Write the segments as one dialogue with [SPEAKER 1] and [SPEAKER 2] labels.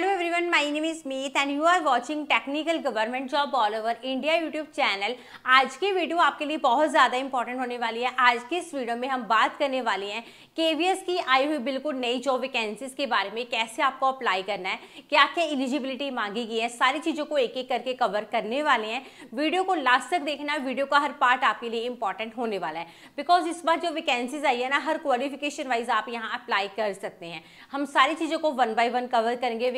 [SPEAKER 1] Hello everyone. everyone my name is Meet and you are watching Technical Government Job All Over India YouTube channel आज की video आपके लिए बहुत ज़्यादा important होने वाली है आज की इस वीडियो में हम बात करने वाले हैं केवीएस की आई हुई बिल्कुल नई जॉब वैकेंसीज के बारे में कैसे आपको अप्लाई करना है क्या क्या एलिजिबिलिटी मांगी गई है सारी चीज़ों को एक एक करके कवर करने वाले हैं वीडियो को लास्ट तक देखना वीडियो का हर पार्ट आपके लिए इंपॉर्टेंट होने वाला है बिकॉज इस बार जो वैकेंसीज आई है ना हर क्वालिफिकेशन वाइज आप यहाँ अप्लाई कर सकते हैं हम सारी चीज़ों को वन बाई वन कवर करेंगे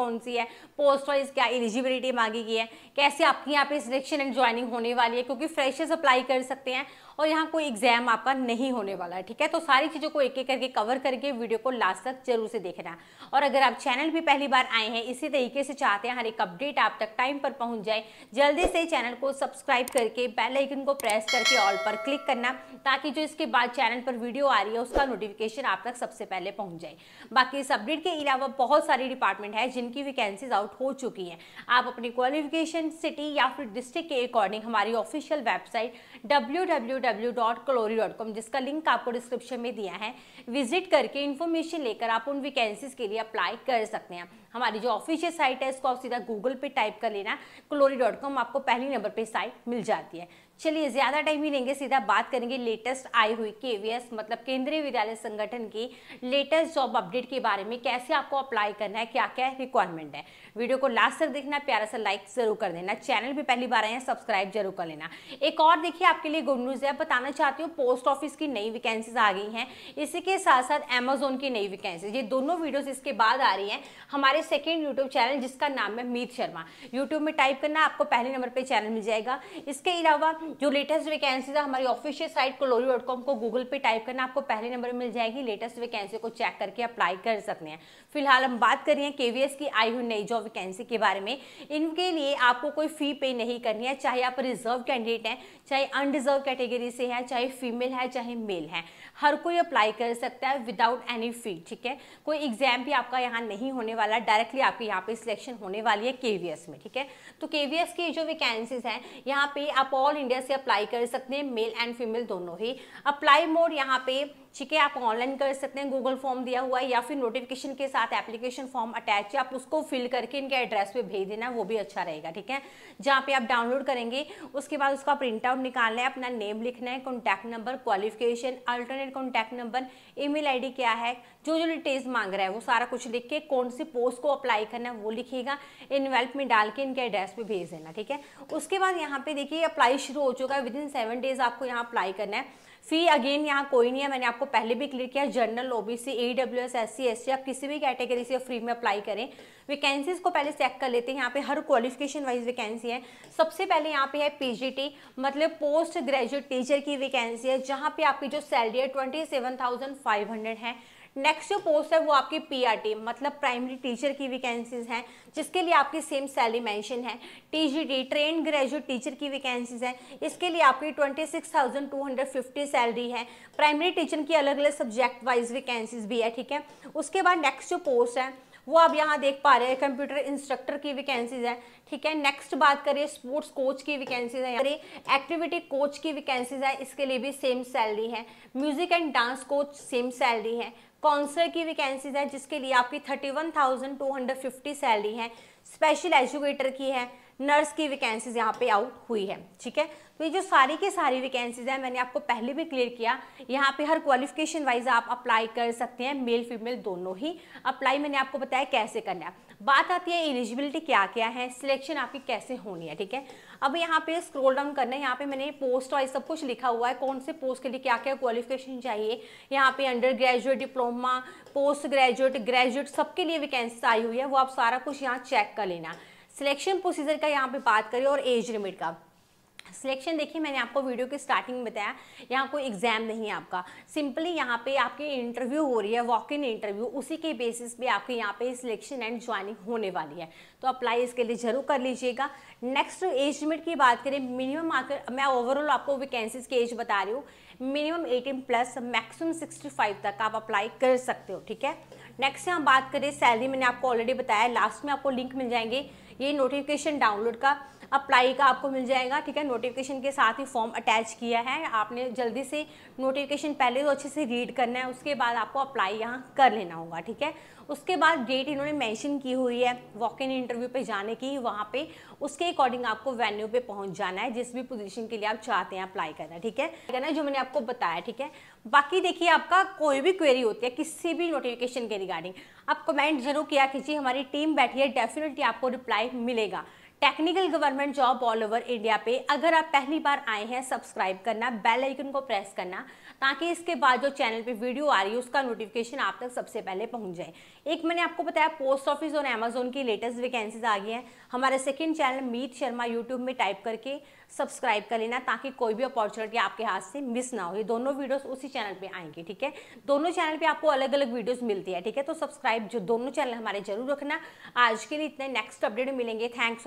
[SPEAKER 1] कौन सी है पोस्ट वाइज क्या एलिजिबिलिटी मांगी गई है कैसे आपकी यहाँ पे सिलेक्शन एंड ज्वाइनिंग होने वाली है क्योंकि फ्रेशर्स अप्लाई कर सकते हैं और यहाँ कोई एग्जाम आपका नहीं होने वाला है ठीक है तो सारी चीज़ों को एक एक करके कवर करके वीडियो को लास्ट तक जरूर से देखना और अगर आप चैनल भी पहली बार आए हैं इसी तरीके से चाहते हैं हर एक अपडेट आप तक टाइम पर पहुँच जाए जल्दी से चैनल को सब्सक्राइब करके बेल आइकन को प्रेस करके ऑल पर क्लिक करना ताकि जो इसके बाद चैनल पर वीडियो आ रही है उसका नोटिफिकेशन आप तक सबसे पहले पहुँच जाए बाकी इस अपडेट के अलावा बहुत सारी डिपार्टमेंट है जिनकी वैकेंसीज आउट हो चुकी हैं आप अपनी क्वालिफिकेशन सिटी या फिर डिस्ट्रिक्ट के अकॉर्डिंग हमारी ऑफिशियल वेबसाइट डब्ल्यू कॉम जिसका लिंक आपको डिस्क्रिप्शन में दिया है विजिट करके इन्फॉर्मेशन लेकर आप उन वैकेंसीज के लिए अप्लाई कर सकते हैं हमारी जो ऑफिशियल साइट है इसको आप सीधा गूगल पे टाइप कर लेना क्लोरी आपको पहली नंबर पर साइट मिल जाती है चलिए ज़्यादा टाइम ही लेंगे सीधा बात करेंगे लेटेस्ट आई हुई केवीएस मतलब केंद्रीय विद्यालय संगठन की लेटेस्ट जॉब अपडेट के बारे में कैसे आपको अप्लाई करना है क्या क्या रिक्वायरमेंट है वीडियो को लास्ट तक देखना प्यारा सा लाइक जरूर कर देना चैनल भी पहली बार आए हैं सब्सक्राइब जरूर कर लेना एक और देखिए आपके लिए गुड न्यूज़ है बताना चाहती हूँ पोस्ट ऑफिस की नई वैकेंसीज आ गई हैं इसी के साथ साथ एमेजोन की नई वैकेंसीज ये दोनों वीडियोज इसके बाद आ रही हैं हमारे सेकेंड यूट्यूब चैनल जिसका नाम है मीत शर्मा यूट्यूब में टाइप करना आपको पहले नंबर पर चैनल मिल जाएगा इसके अलावा जो लेटेस्ट वैकेंसीज है हमारी ऑफिशियल साइट कलोरी डॉट कॉम को गूगल पे टाइप करना आपको पहले नंबर मिल जाएगी लेटेस्ट वैकेंसी को चेक करके अप्लाई कर सकते हैं फिलहाल हम बात कर रहे हैं केवीएस की आई हुई नई जॉब वैकेंसी के बारे में इनके लिए आपको कोई फी पे नहीं करनी है चाहे आप रिजर्व कैंडिडेट हैं चाहे अनरिजर्व कैटेगरी से हैं चाहे फीमेल है चाहे मेल है हर कोई अप्लाई कर सकता है विदाउट एनी फी ठीक है कोई एग्जाम भी आपका यहाँ नहीं होने वाला डायरेक्टली आपके यहाँ पे सिलेक्शन होने वाली है केवीएस में ठीक है तो केवीएस की जो वैकेंसीज हैं यहाँ पे आप ऑल इंडिया से अप्लाई कर सकते हैं मेल एंड फीमेल दोनों ही अप्लाई मोड यहाँ पे ठीक है आप ऑनलाइन कर सकते हैं गूगल फॉर्म दिया हुआ है या फिर नोटिफिकेशन के साथ एप्लीकेशन फॉर्म अटैच है आप उसको फिल करके इनके एड्रेस पे भेज देना वो भी अच्छा रहेगा ठीक है जहाँ पे आप डाउनलोड करेंगे उसके बाद उसका प्रिंट आउट निकालना है अपना नेम लिखना है contact number qualification alternate contact number email क्या है जो जो डिटेल्स मांग रहा है वो सारा कुछ लिख के कौन सी पोस्ट को अप्लाई करना है वो लिखिएगा इनवेल्प में डाल के इनके एड्रेस पे भेज देना ठीक है उसके बाद यहाँ पे देखिए अप्लाई शुरू हो चुका है विद इन सेवन डेज आपको यहाँ अप्लाई करना है फी अगेन यहाँ कोई नहीं है मैंने आपको पहले भी क्लियर किया general OBC E W W S S C S C आप किसी भी कैटेगरी से फ्री में अप्लाई करें वैकेंसीज को पहले चेक कर लेते हैं यहाँ पे हर क्वालिफिकेशन वाइज वैकेंसी है सबसे पहले यहाँ पे है पीजीटी मतलब पोस्ट ग्रेजुएट टीचर की वैकेंसी है जहाँ पे आपकी जो सैलरी है twenty seven thousand five hundred है नेक्स्ट जो पोस्ट है वो आपकी पीआरटी मतलब प्राइमरी टीचर की वैकेंसीज हैं जिसके लिए आपकी सेम सैलरी मेंशन है टीजीडी ट्रेन ग्रेजुएट टीचर की वैकेंसीज हैं इसके लिए आपकी 26,250 सैलरी है प्राइमरी टीचर की अलग अलग सब्जेक्ट वाइज वैकेंसीज भी है ठीक है उसके बाद नेक्स्ट जो पोस्ट है वो आप यहाँ देख पा रहे हैं कंप्यूटर इंस्ट्रक्टर की वैकेंसीज हैं ठीक है नेक्स्ट बात करिए स्पोर्ट्स कोच की वैकेंसीज हैं करें एक्टिविटी कोच की वैकेंसीज है इसके लिए भी सेम सैलरी है music and dance coach same salary है काउंसलर की वैकेंसीज है जिसके लिए आपकी thirty one thousand two hundred fifty salary है स्पेशल एजुकेटर की है नर्स की वैकेंसीज यहाँ पे आउट हुई है ठीक है तो ये जो सारी की सारी वैकेंसीज हैं मैंने आपको पहले भी क्लियर किया यहाँ पे हर क्वालिफिकेशन वाइज आप अप्लाई कर सकते हैं मेल फीमेल दोनों ही अप्लाई मैंने आपको बताया कैसे करना है बात आती है एलिजिबिलिटी क्या क्या है सिलेक्शन आपकी कैसे होनी है ठीक है अब यहाँ पे स्क्रोल डाउन करना है यहाँ पे मैंने पोस्ट और सब कुछ लिखा हुआ है कौन से पोस्ट के लिए क्या क्या क्वालिफिकेशन चाहिए यहाँ पे under graduate diploma post graduate graduate सबके लिए वैकेंसी आई हुई है वो आप सारा कुछ यहाँ चेक कर लेना सिलेक्शन प्रोसीजर का यहाँ पे बात करें और एज लिमिट का सिलेक्शन देखिए मैंने आपको वीडियो के स्टार्टिंग में बताया यहाँ कोई एग्जाम नहीं है आपका सिंपली यहाँ पे आपके इंटरव्यू हो रही है वॉक इन इंटरव्यू उसी के बेसिस पे आपके यहाँ पे सिलेक्शन एंड ज्वाइनिंग होने वाली है तो अप्लाई इसके लिए जरूर कर लीजिएगा नेक्स्ट एज लिमिट की बात करें मिनिमम आकर मैं ओवरऑल आपको वैकेंसीज की एज बता रही हूँ minimum eighteen plus maximum sixty five तक आप अप्लाई कर सकते हो ठीक है नेक्स्ट से हम बात करें सैलरी मैंने आपको ऑलरेडी बताया लास्ट में आपको लिंक मिल जाएंगे ये नोटिफिकेशन डाउनलोड का अप्लाई का आपको मिल जाएगा ठीक है नोटिफिकेशन के साथ ही फॉर्म अटैच किया है आपने जल्दी से नोटिफिकेशन पहले तो अच्छे से रीड करना है उसके बाद आपको अप्लाई यहाँ कर लेना होगा ठीक है उसके बाद डेट इन्होंने मेंशन की हुई है वॉक इन इंटरव्यू पे जाने की वहाँ पे उसके अकॉर्डिंग आपको वेन्यू पे पहुँच जाना है जिस भी पोजीशन के लिए आप चाहते हैं अप्लाई करना ठीक है ना जो मैंने आपको बताया ठीक है बाकी देखिए आपका कोई भी क्वेरी होती है किसी भी नोटिफिकेशन के रिगार्डिंग आप कमेंट जरूर किया कीजिए हमारी टीम बैठी है डेफिनेटली आपको रिप्लाई मिलेगा technical government job all over India पे अगर आप पहली बार आए हैं सब्सक्राइब करना बेल आइकन को प्रेस करना ताकि इसके बाद जो चैनल पे वीडियो आ रही है उसका नोटिफिकेशन आप तक सबसे पहले पहुंच जाए एक मैंने आपको बताया पोस्ट ऑफिस और अमेजोन की लेटेस्ट वैकेंसीज आ गई हैं हमारे second channel Meet Sharma YouTube में टाइप करके सब्सक्राइब कर लेना ताकि कोई भी अपॉर्चुनिटी आपके हाथ से मिस ना हो ये दोनों वीडियोस उसी चैनल पे आएंगे ठीक है दोनों चैनल पे आपको अलग अलग वीडियोस मिलती है ठीक है तो सब्सक्राइब जो दोनों चैनल हमारे जरूर रखना आज के लिए इतने नेक्स्ट अपडेट मिलेंगे थैंक्स